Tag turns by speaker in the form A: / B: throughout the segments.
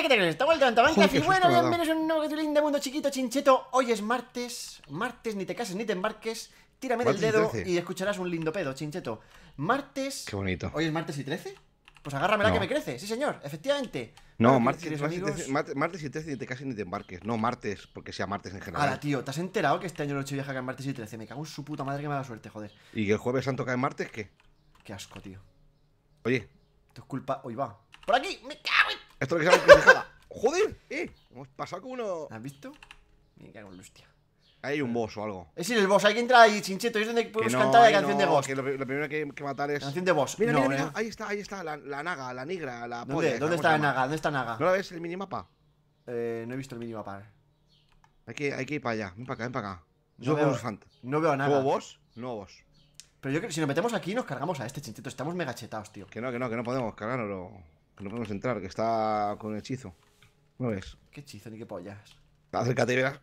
A: Hola, ¿qué vuelto en Banca y bueno, bienvenidos a un nuevo capítulo de Mundo Chiquito Chincheto. Hoy es martes, martes, ni te cases ni te embarques, tírame del dedo y, escucharás un lindo pedo, Chincheto. Martes... Qué bonito. ¿Hoy es martes y 13? Pues agárramela la que me crece, sí señor, efectivamente. No, martes,
B: martes, y 13 ni te cases ni te embarques, no martes, porque sea martes en general. Ahora,
A: tío, ¿te has enterado que este año lo he hecho en martes y 13? Me cago en su puta madre que me da suerte, joder.
B: ¿Y el jueves santo cae en martes qué? Qué asco, tío. Oye. tu es culpa... Hoy va.
A: Por aquí, me cago
B: esto lo que se llama
A: ¡Joder! ¡Eh! Hemos pasado con uno. ¿Has visto? Me cago
B: Ahí hay un boss o algo.
A: Es el boss, hay que entrar ahí, chincheto. Es donde podemos cantar la canción de boss. Que
B: lo, lo primero que, que, matar es. La Canción de boss. Mira, mira, mira. Eh. Ahí está, ahí está. La, naga, la negra, la ¿Dónde, polla, ¿dónde está la naga?
A: ¿Dónde está naga? ¿No la ves el minimapa? Eh, no he visto el minimapa. Hay que, hay que ir para allá. Ven para acá, ven para acá. No, veo, no veo nada. ¿Nuevo boss? No boss. Pero yo creo que si nos metemos
B: aquí nos cargamos a este chincheto. Estamos megachetados, tío. Que no, que no, que no podemos cargarlo. Que no podemos entrar, que está con hechizo. ¿No ves? ¿Qué hechizo ni qué pollas? Acércate y verás.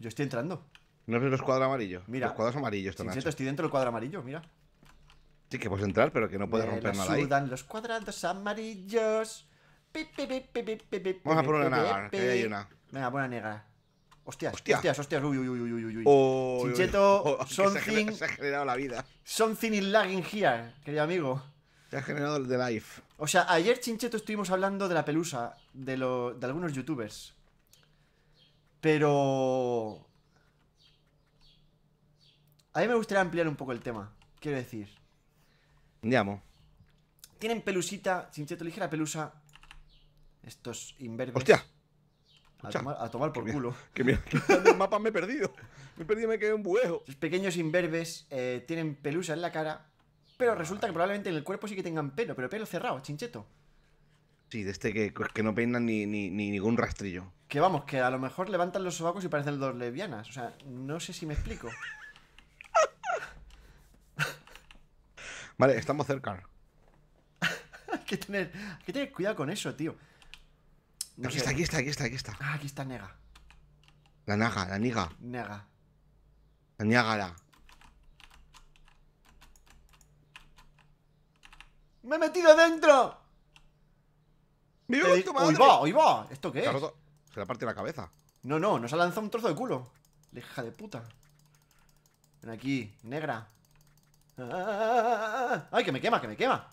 B: Yo estoy entrando. ¿No ves los cuadros amarillos? Mira. Los cuadros amarillos están siento, estoy dentro del cuadro amarillo, mira. Sí, que puedes entrar, pero que no puedes romper nada los
A: cuadrados amarillos. Vamos a poner una negra, que hay una. Venga, pon una negra. Hostia, Hostia. hostias, hostias, uy, uy, uy, uy, uy. Chincheto, oh, something... Se ha, generado la vida. Something is lagging here, querido amigo. Se ha generado el de life. O sea, ayer, Chincheto, estuvimos hablando de la pelusa, de, algunos youtubers. Pero... A mí me gustaría ampliar un poco el tema, quiero decir. Llamo. Tienen pelusita, Chincheto, ligera pelusa. Estos inverbes. ¡Hostia! A, tomar, por culo. que mira, el mapa me he perdido. Me he perdido, me quedé en buejo. Es pequeños imberbes eh, tienen pelusa en la cara, pero ah. resulta que probablemente en el cuerpo sí que tengan pelo, pero pelo cerrado, chincheto.
B: Sí, de este que, que no peinan ni, ningún rastrillo.
A: Que vamos, que a lo mejor levantan los sobacos y parecen dos lesbianas. O sea, no sé si me explico.
B: vale, estamos cerca.
A: que tener, hay que tener cuidado con eso, tío aquí, está, aquí está, aquí está, aquí está, Ah, aquí está Nega.
B: La Naga, la Niga. Nega. La Niágala ¡Me he metido dentro! ¡Mira, madre! ¡Hoy va,
A: hoy va! ¿Esto qué es? se la parte de la cabeza. No, no, nos ha lanzado un trozo de culo. Leja de puta. Ven aquí, negra. Ah, ah, ah, ¡Ay, que me quema, que me quema!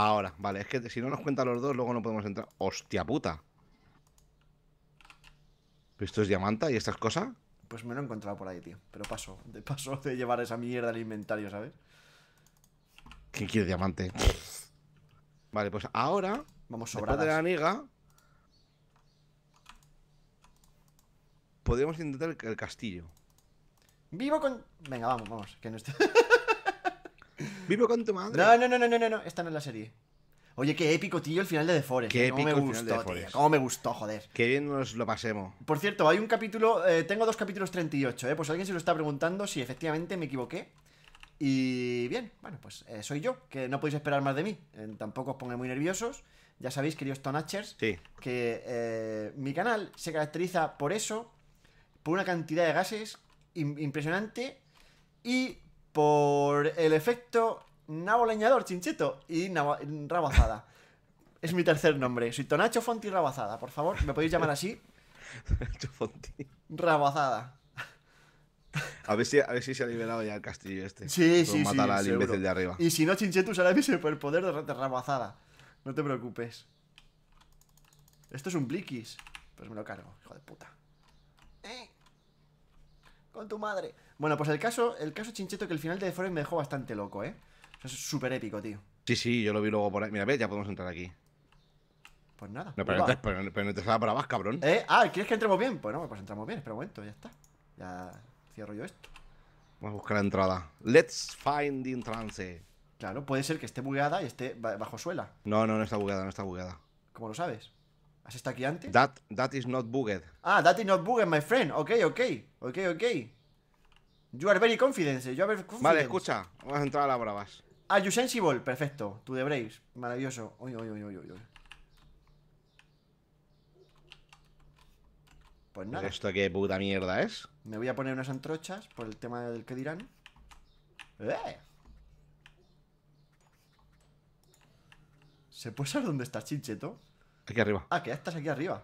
B: Ahora, vale, es que si no nos cuentan los dos, luego no podemos entrar. ¡Hostia puta! ¿Esto es diamanta y estas cosas? Pues me
A: lo he encontrado por ahí, tío. Pero paso, de paso de llevar esa mierda al inventario, ¿sabes?
B: ¿Quién quiere diamante? vale, pues ahora. Vamos sobrar de la niga. Podríamos intentar el castillo. Vivo con. Venga, vamos, vamos. Que no estoy. Vivo con tu
A: madre. No, no, no, no, no, no, esta no es la serie. Oye, qué épico, tío, el final de The Forest. Qué eh, épico me gustó, el cómo me
B: gustó, joder. Qué bien nos lo pasemos.
A: Por cierto, hay un capítulo, eh, tengo dos capítulos 38, ¿eh? Pues alguien se lo está preguntando si efectivamente me equivoqué. Y bien, bueno, pues eh, soy yo, que no podéis esperar más de mí. tampoco os pongáis muy nerviosos. Ya sabéis, queridos Tonachers, que mi canal se caracteriza por eso, por una cantidad de gases impresionante y por el efecto Nabo Leñador, Chincheto y Rabazada. es mi tercer nombre. Soy Tonacho Fonti Rabazada, por favor. ¿Me podéis llamar así? Tonacho Fonti. Rabazada.
B: A ver, si, a ver si se ha liberado ya el castillo este. Sí, sí, sí. Matar al imbécil de arriba. Y
A: si no, Chincheto usará mi superpoder de, de Rabazada. No te preocupes. Esto es un Blikis. Pues me lo cargo, hijo de puta con tu madre. Bueno, pues el caso, el caso chincheto que el final de The me dejó bastante loco, ¿eh? sea, es
B: súper épico, tío. Sí, sí, yo lo vi luego por ahí. Mira, ve, ya podemos entrar aquí. Pues nada. No, pero, no te, para abajo, cabrón. ¿Eh?
A: Ah, ¿quieres que entremos bien? Pues no, pues entramos bien. Espera un momento, ya está. Ya cierro yo esto.
B: Vamos a buscar la entrada. Let's find the
A: entrance. Claro, puede ser que esté bugueada y esté bajo suela.
B: No, no, no está bugueada, no está bugueada. ¿Cómo lo sabes? ¿Has estado aquí antes? That, that is not bugged. Ah, that is not bugged, my friend. Ok, ok. Ok, ok. You are very confident. Eh. You are very confident. Vale, escucha. Vamos a entrar a las bravas. Ah,
A: you sensible. Perfecto. To de Braves. Maravilloso. Uy, uy, uy, uy, uy. Pues nada.
B: ¿Esto qué puta mierda es? Me voy a
A: poner unas antrochas por el tema del que dirán. Eh. ¿Se puede saber dónde está Chincheto? Aquí arriba. Ah, que estás aquí arriba.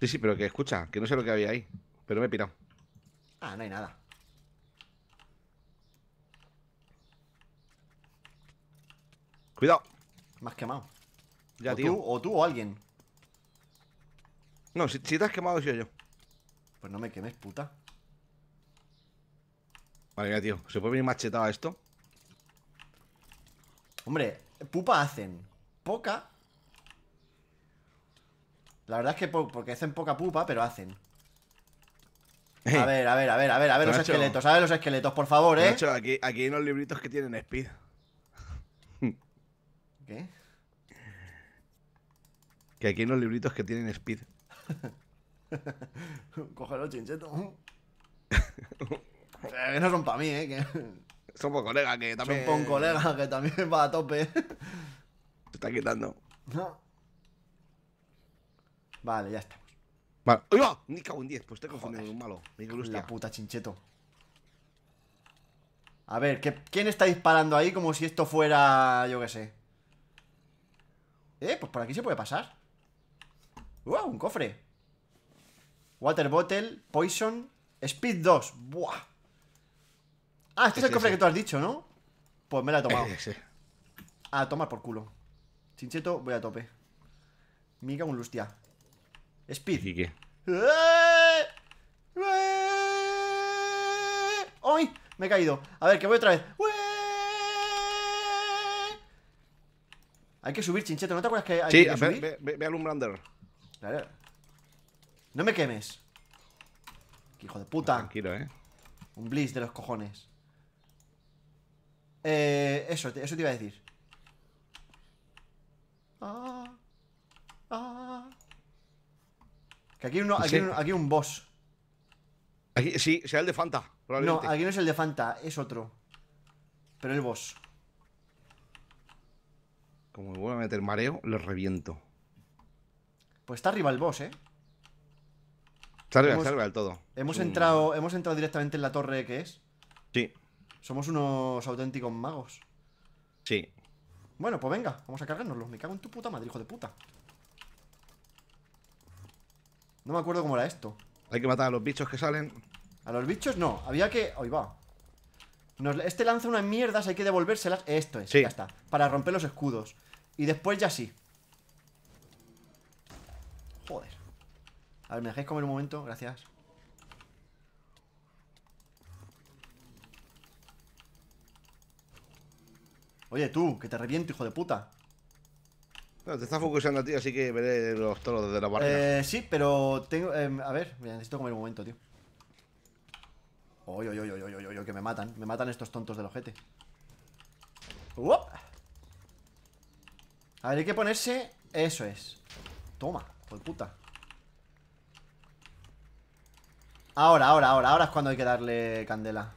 B: Sí, sí, pero que escucha, que no sé lo que había ahí. Pero me he pirado. Ah, no hay nada. Cuidado. Me has quemado. Ya, tío. o tú o alguien. No, si, si te has quemado, soy yo. Pues no me quemes, puta. Vale, ya tío. ¿Se puede venir machetado esto?
A: Hombre, pupa hacen. Poca la verdad es que porque hacen poca pupa, pero hacen. A ver, a ver, a ver, a ver, a ver los esqueletos, a ver los esqueletos, por favor, eh. De Hecho, aquí, aquí hay unos libritos que tienen speed. ¿Qué?
B: Que aquí hay unos libritos que tienen speed.
A: Cógelo, chincheto.
B: Eh, que no son para mí, eh. Son por colega, que también. Son por colega, que
A: también va a tope. Te
B: está quitando.
A: No. Vale, ya estamos. Vale. ¡Uy, va! Ni cago 10, pues te he confundido un malo. Me gusta. La puta chincheto. A ver, ¿qué, ¿quién está disparando ahí como si esto fuera, yo qué sé? Eh, pues por aquí se puede pasar. ¡Wow! Un cofre. Water Bottle, Poison, Speed 2. ¡Buah! Ah, este es, el cofre que tú has dicho, ¿no? Pues me la he tomado. sí. A tomar por culo. Chincheto, voy a tope. Mica un lustia. Speed. ¿Y qué? Me he caído. A ver, que voy otra vez. Hay que subir, chincheto. ¿No
B: te acuerdas que hay sí, que subir? Sí, ve, ve,
A: ve No me quemes. Hijo de puta. Tranquilo, eh. Un blitz de los cojones. eso, eso te iba a decir. Ah.
B: Que aquí, uno, aquí, un, boss. sí, sea el de Fanta, No, aquí
A: no es el de Fanta, es otro.
B: Pero el boss. Como me voy a meter mareo, lo reviento.
A: Pues está arriba el boss, eh.
B: Está arriba, está arriba del todo. Hemos entrado,
A: hemos entrado directamente en la torre que es. Sí. Somos unos auténticos magos. Sí. Bueno, pues venga, vamos a cargárnoslo. Me cago en tu puta madre, hijo de puta. No me acuerdo cómo era esto. Hay que matar a los bichos que salen. A los bichos no, había que... Ahí va. Este lanza unas mierdas, hay que devolvérselas. Esto es, ya está. Para romper los escudos. Y después ya sí. Joder. A ver, ¿me dejáis comer un momento? Gracias.
B: Oye, tú, que te reviento, hijo de puta. No, te estás a ti, así que veré los toros desde la barra Eh,
A: sí, pero tengo. Em, a ver, necesito comer un momento, tío. Oy, oy, oy, oy, que me matan. Me matan estos tontos del ojete. ¡Uop! A ver, hay que ponerse. Eso es. Toma, por puta. Ahora, ahora, ahora. Ahora es cuando hay que darle candela.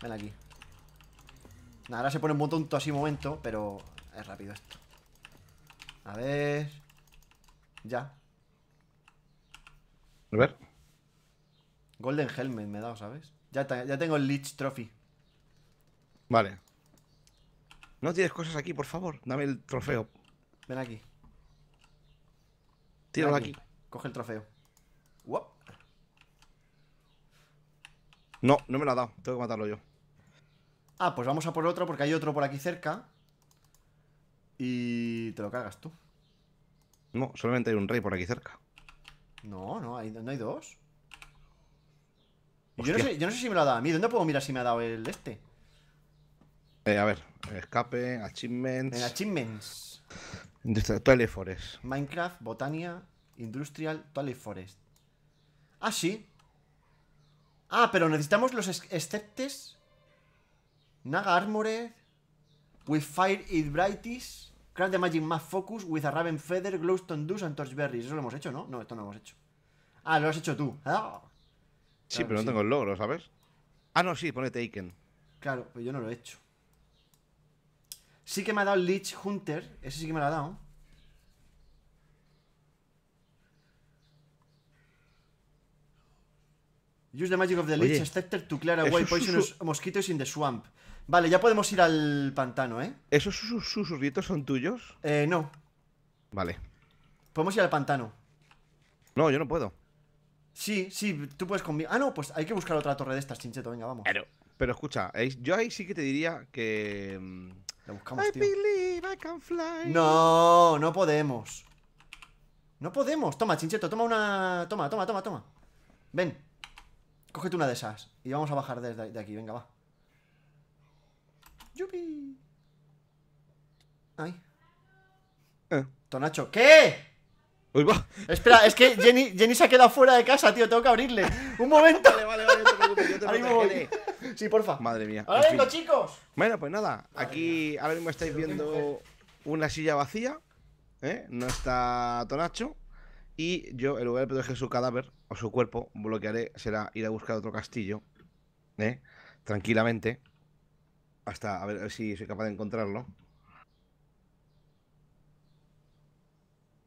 A: Ven aquí. Nada, ahora se pone un tonto así momento, pero es rápido esto. A ver. Ya. A ver. Golden Helmet me he dado,
B: ¿sabes? Ya, ya tengo el Leech Trophy. Vale. No tienes cosas aquí, por favor. Dame el trofeo. Ven aquí. Tíralo aquí. Coge el trofeo. No, no me lo ha dado. Tengo que matarlo yo.
A: Ah, pues vamos a por otro porque hay otro por aquí cerca. Y
B: te lo cargas tú. No, solamente hay un rey por aquí cerca.
A: No, no, no hay dos. Yo no, sé, yo no, sé, si me lo ha dado a mí. ¿Dónde puedo mirar si me ha dado el este?
B: Eh, a ver, escape,
A: achievements. En achievements.
B: Twilight Forest.
A: Minecraft, Botania, Industrial, Twilight Forest. Ah, sí. Ah, pero necesitamos los exceptes. Naga Armored. With Fire It Brighties. Craft the Magic Map Focus with a Raven Feather, Glowstone dews and berries. Eso lo hemos hecho, ¿no? No, esto no lo hemos hecho. Ah, lo has hecho tú. Ah.
B: Sí, pero no tengo el logro, ¿sabes? Ah, no, sí, pone Taken.
A: Claro, pero yo no lo he hecho. Sí que me ha dado Leech Hunter. Ese sí que me lo ha dado. Use the magic of the leech scepter to clear away poisonous mosquitoes in the swamp. Vale, ya podemos ir al pantano, ¿eh? ¿Esos susurritos son tuyos? Eh, no. Vale. Podemos ir al pantano. No, yo no puedo. Sí, sí, tú puedes conmigo. Ah, no, pues hay que buscar otra torre
B: de estas, chincheto, venga, vamos. Pero, pero escucha, yo ahí sí que te diría que. Mm, La buscamos, I No, no podemos. No
A: podemos. Toma, chincheto, toma una. Toma, toma, toma, toma. Ven. Cógete una de esas. Y vamos a bajar desde aquí, venga, va. ¡Yupi! Ay. Eh. Tonacho, ¿qué? Espera, es que Jenny, Jenny se ha quedado fuera de casa, tío. Tengo que abrirle. Un momento. vale, vale, vale, no te yo
B: te Sí, porfa. Madre mía. Ahora vengo, chicos. Bueno, pues nada. aquí ahora mismo estáis viendo una silla vacía. ¿eh? No está Tonacho. Y yo, en lugar de proteger su cadáver o su cuerpo, lo que haré será ir a buscar otro castillo. ¿eh? Tranquilamente. Hasta a ver, si soy capaz de encontrarlo.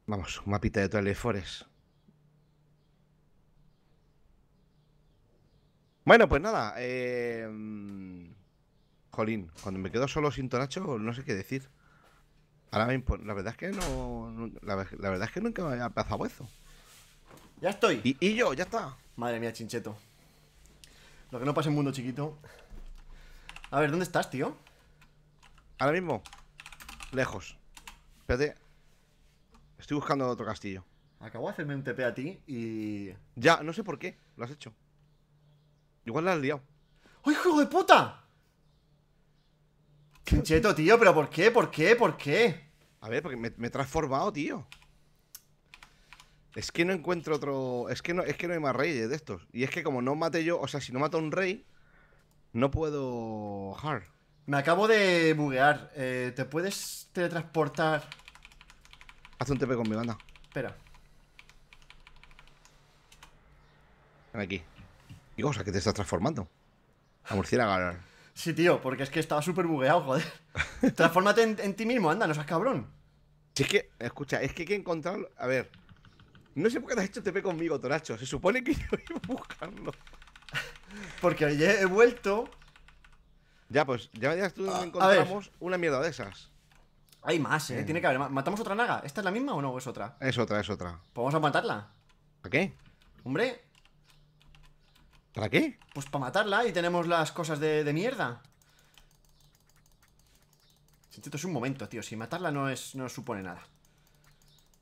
B: Vamos, un mapita de Forest Bueno, pues nada. Em, jolín, cuando me quedo solo sin Tonacho, no sé qué decir. Ahora me pues, la verdad es que no. la, verdad es que nunca me había pasado eso. Ya estoy. Y, y yo, ya está. Madre mía, chincheto. Lo que no pasa en mundo chiquito. A ver, ¿dónde estás, tío? Ahora mismo. Lejos. Espérate. Estoy buscando otro castillo. Acabo de hacerme un TP a ti y. Ya, no sé por qué. Lo has hecho. Igual
A: la has liado. ¡Ay, hijo de puta! ¡Qué cheto, tío! ¿Pero por
B: qué? ¿Por qué? ¿Por qué? A ver, porque me, he transformado, tío. Es que no encuentro otro. Es que no, es que no hay más reyes de estos. Y es que como no mate yo, o sea, si no mato a un rey, no puedo. Hard. Me acabo de buguear. Eh,
A: ¿Te puedes teletransportar? Haz un TP conmigo, anda. Espera.
B: Ven aquí. o sea, que te estás transformando? A murciélago. Sí, tío, porque es que estaba súper bugueado, joder. Transfórmate en, ti mismo, anda, no seas cabrón. Si es que, escucha, es que hay que A ver. No sé por qué te has hecho TP conmigo, Toracho. Se supone que yo iba a buscarlo. Porque he vuelto. Ya, pues, ya, ya tú encontramos una mierda de esas.
A: Hay más, eh. Tiene que haber más. ¿Matamos otra naga? ¿Esta es la misma o no? es otra?
B: Es otra, es otra. ¿Pues
A: vamos a matarla? ¿Para qué? Hombre. ¿Para qué? Pues para matarla y tenemos las cosas de, mierda. Esto es un momento, tío. Si matarla no es no supone nada.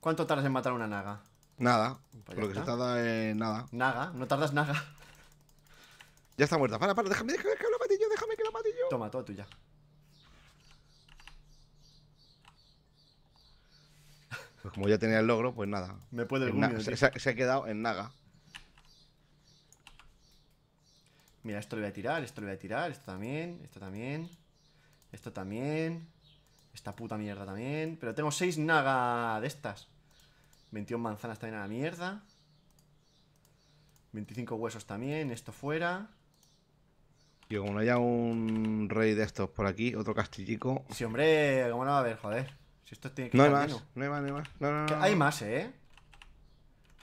A: ¿Cuánto tardas en matar una naga?
B: Nada. Pues porque se
A: tarda en nada. Naga, no tardas naga. Ya está muerta. Para, para, déjame, déjame, que lo matillo déjame que lo matillo Toma, toda tuya.
B: Pues como ya tenía el logro, pues nada. Me puede se, ha quedado en naga.
A: Mira, esto lo voy a tirar, esto lo voy a tirar, esto también, esto también, esto también, esta puta mierda también. Pero tengo 6 naga de estas. 21 manzanas también a la mierda. 25 huesos también, esto fuera.
B: Y como no haya un rey de estos por aquí, otro castillico. Sí, hombre,
A: ¿cómo no va a haber, joder? Si esto tiene que No hay más, no hay más, no hay más. No, no, hay más, ¿eh?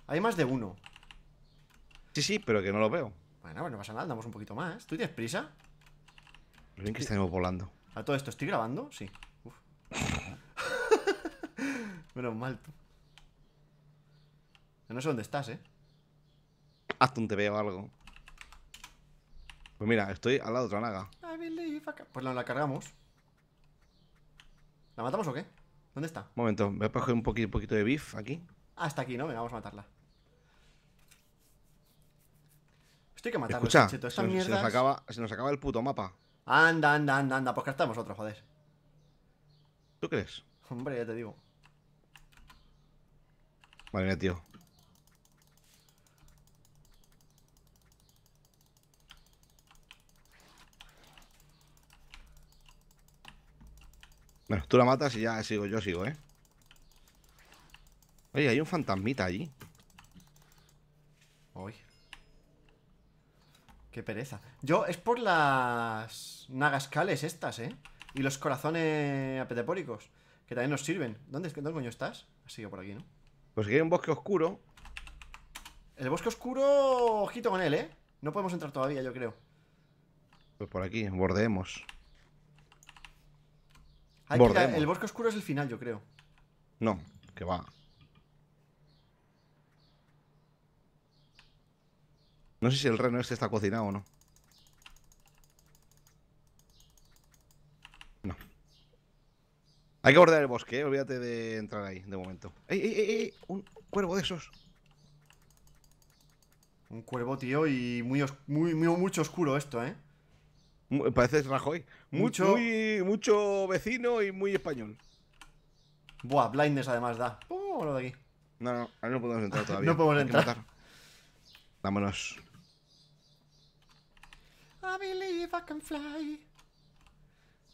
A: Hay más de uno.
B: Sí, sí, pero que no lo veo. Bueno, pues no
A: pasa nada, damos un poquito más. ¿Tú tienes prisa? Lo bien que estamos volando. A todo esto, ¿estoy grabando? Sí. Uf.
B: Menos mal, tú. No sé dónde estás, ¿eh? Hazte un te veo algo. Pues mira, estoy al lado de otra naga. Pues la, la cargamos.
A: ¿La matamos o qué? ¿Dónde está? Un
B: momento, voy a coger un poquito, de beef aquí.
A: Ah, está aquí, ¿no? Venga, vamos a matarla. Estoy que matarla, Escucha, Esta se, se, nos acaba, el puto mapa. Anda, anda, anda, anda. Pues estamos, otro, joder. ¿Tú crees? Hombre, ya te digo.
B: Vale, mira, tío. Bueno, tú la matas y ya sigo, yo sigo, ¿eh? Oye, hay un fantasmita allí. Uy Qué pereza.
A: Yo es por las nagascales estas, ¿eh? Y los corazones apetepóricos, que también nos sirven. ¿Dónde, dónde coño estás? Ha sido por aquí, ¿no? Pues aquí hay un bosque oscuro. El bosque oscuro, ojito con él, ¿eh? No podemos entrar todavía, yo creo.
B: Pues por aquí, bordeemos el
A: bosque oscuro es el final, yo creo.
B: No, que va. No sé si el reno este está cocinado o no. No. Hay que bordear el bosque, ¿eh? olvídate de entrar ahí, de momento. ¡Ey, ey, ey! Un cuervo de esos. Un cuervo, tío, y muy, muy, muy mucho oscuro esto, ¿eh? Parece Rajoy. Mucho. mucho vecino y muy español. Buah, blindness además da.
A: Oh, lo de aquí.
B: No, no, mí no podemos entrar todavía. no podemos entrar. Vámonos.
A: I believe I can fly.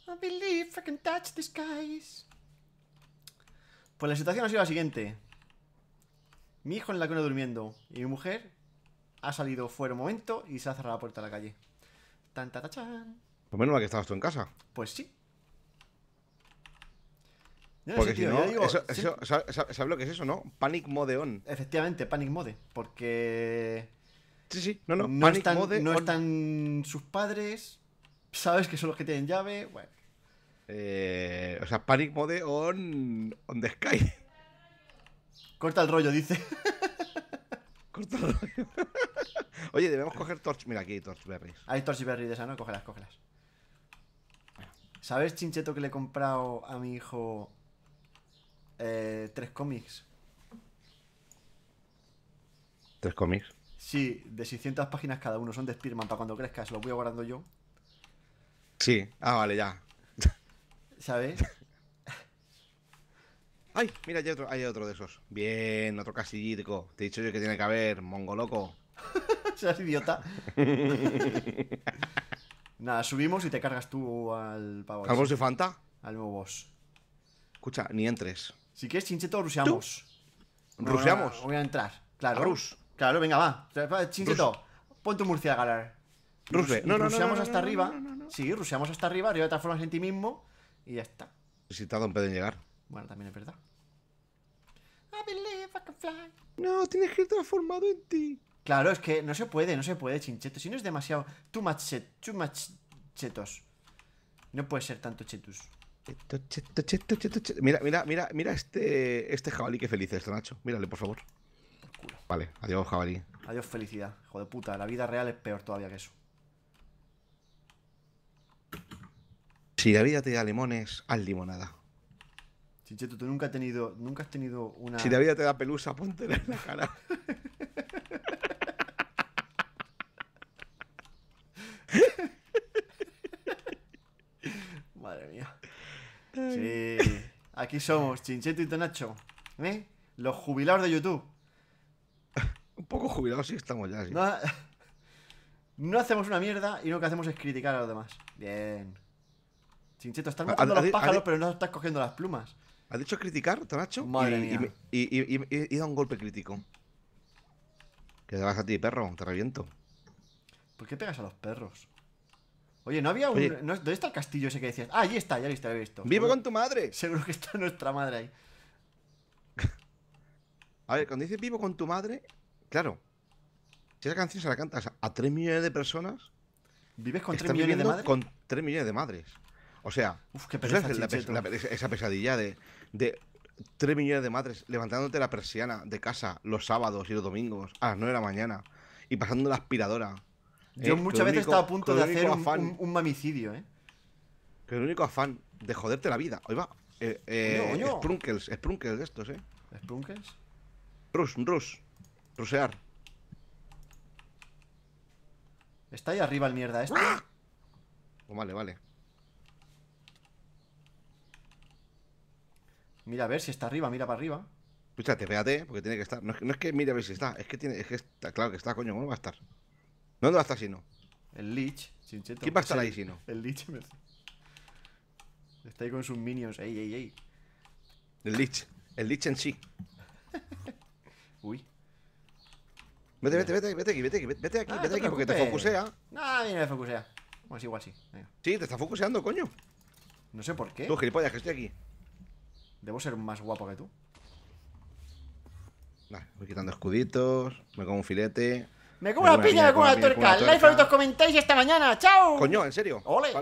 A: I believe I can touch the skies. Pues la situación ha sido la siguiente. Mi hijo en la cuna durmiendo y mi mujer ha salido fuera un momento y se ha cerrado la puerta a la calle.
B: Por pues menos mal que estabas tú en casa. Pues sí. porque si no, ¿sabes lo que es eso, no? Panic mode on. Efectivamente, panic mode. Porque. Sí, sí, no, no. No, están,
A: sus padres. Sabes que son los que tienen llave. Bueno.
B: Eh, o sea, panic mode on. on the sky. Corta el rollo, dice. Corta el rollo. Oye, debemos coger torch. Mira, aquí hay torchberries.
A: Hay torchberries de esa, ¿no? Cógelas, cógelas. ¿Sabes, Chincheto, que le he comprado a mi hijo eh, tres cómics? ¿Tres cómics? Sí, de 600 páginas cada uno. Son de Spearman para cuando crezcas.
B: Los voy guardando yo. Sí. Ah, vale, ya. ¿Sabes? ¡Ay! Mira, hay otro, hay otro de esos. Bien, otro casillito. Te he dicho yo que tiene que haber, Mongo mongoloco.
A: Seas idiota. Nada, subimos y te cargas tú al pavo. ¿Al de Fanta? Al nuevo boss. Escucha, ni entres. Si quieres, chincheto, ruseamos. rusheamos? Voy a, entrar, claro. Rus. Claro, venga, va. Chincheto, pon tu murcia a galar.
B: No, no, ruseamos hasta arriba.
A: Sí, ruseamos hasta arriba, arriba te transformas en ti mismo y ya está.
B: Si pedo en llegar. Bueno, también es verdad. No, tienes que ir transformado en ti.
A: Claro, es que no se puede, no se puede, chincheto. Si no es demasiado. Too much too much No puede ser tanto chetus.
B: Mira, mira, mira, mira este, este jabalí que feliz es, Nacho. Mírale, por favor. vale, adiós, jabalí.
A: Adiós, felicidad. Hijo de puta, la vida real es peor todavía que eso.
B: Si la vida te da limones, haz limonada.
A: Chincheto, tú nunca has tenido. Nunca has tenido una. Si la vida te da
B: pelusa, ponte en la cara. Sí,
A: aquí somos, Chincheto y Tonacho. ¿Eh? Los jubilados de YouTube. Un poco jubilados sí estamos ya, sí. No, hacemos una mierda y lo que hacemos es criticar a los demás. Bien. Chincheto, estás matando los pájaros, pero no estás
B: cogiendo las plumas. ¿Has dicho criticar, Tonacho? Madre y, mía. da un golpe crítico. Que te vas a ti, perro, te reviento. ¿Por qué pegas a los
A: perros? Oye, ¿no había un. ¿Dónde está el castillo ese que decías? Ah, ahí está, ya lo he visto. ¡Vivo con
B: tu madre! Seguro que está nuestra madre ahí. A ver, cuando dices vivo con tu madre, claro. Si esa canción se la cantas a tres millones de personas, ¿Vives con tres millones de madres? con 3 millones de madres. O sea, qué esa pesadilla de, de 3 millones de madres levantándote la persiana de casa los sábados y los domingos a las 9 de la mañana y pasando la aspiradora yo eh, muchas veces estaba a punto de hacer un,
A: un, mamicidio, ¿eh?
B: Que el único afán de joderte la vida. Oiga, va eh, eh Sprunkels de estos, ¿eh? ¿Sprunkles? Rus, Rus. Rusear. ¿Está ahí arriba el
A: mierda este? ¡Ah! Pues vale, vale.
B: Mira a ver si está arriba, mira para arriba. Escúchate, véate porque tiene que estar. No es que, mira mire a ver si está, es que tiene, es que está, claro que está, coño, ¿cómo va a estar? ¿Dónde va a estar Sino? El Lich, chincheto. ¿Quién va a estar ahí, El Lich, Está ahí con sus minions. Ey, ey, ey. El Lich. El Lich en sí. Uy. Vete, vete, vete, vete aquí, vete aquí, vete aquí, vete aquí, porque te focusea. No, no focusea. Pues igual sí. Sí, te está focuseando, coño. No sé por qué. Tú, gilipollas, que estoy aquí. Debo ser más guapo que tú. Vale, voy quitando escuditos, me como un filete. Me como una piña, me como una tuerca. Like, favoritos
A: comentáis esta mañana. ¡Chao! Coño,
B: ¿en serio? ¡Ole!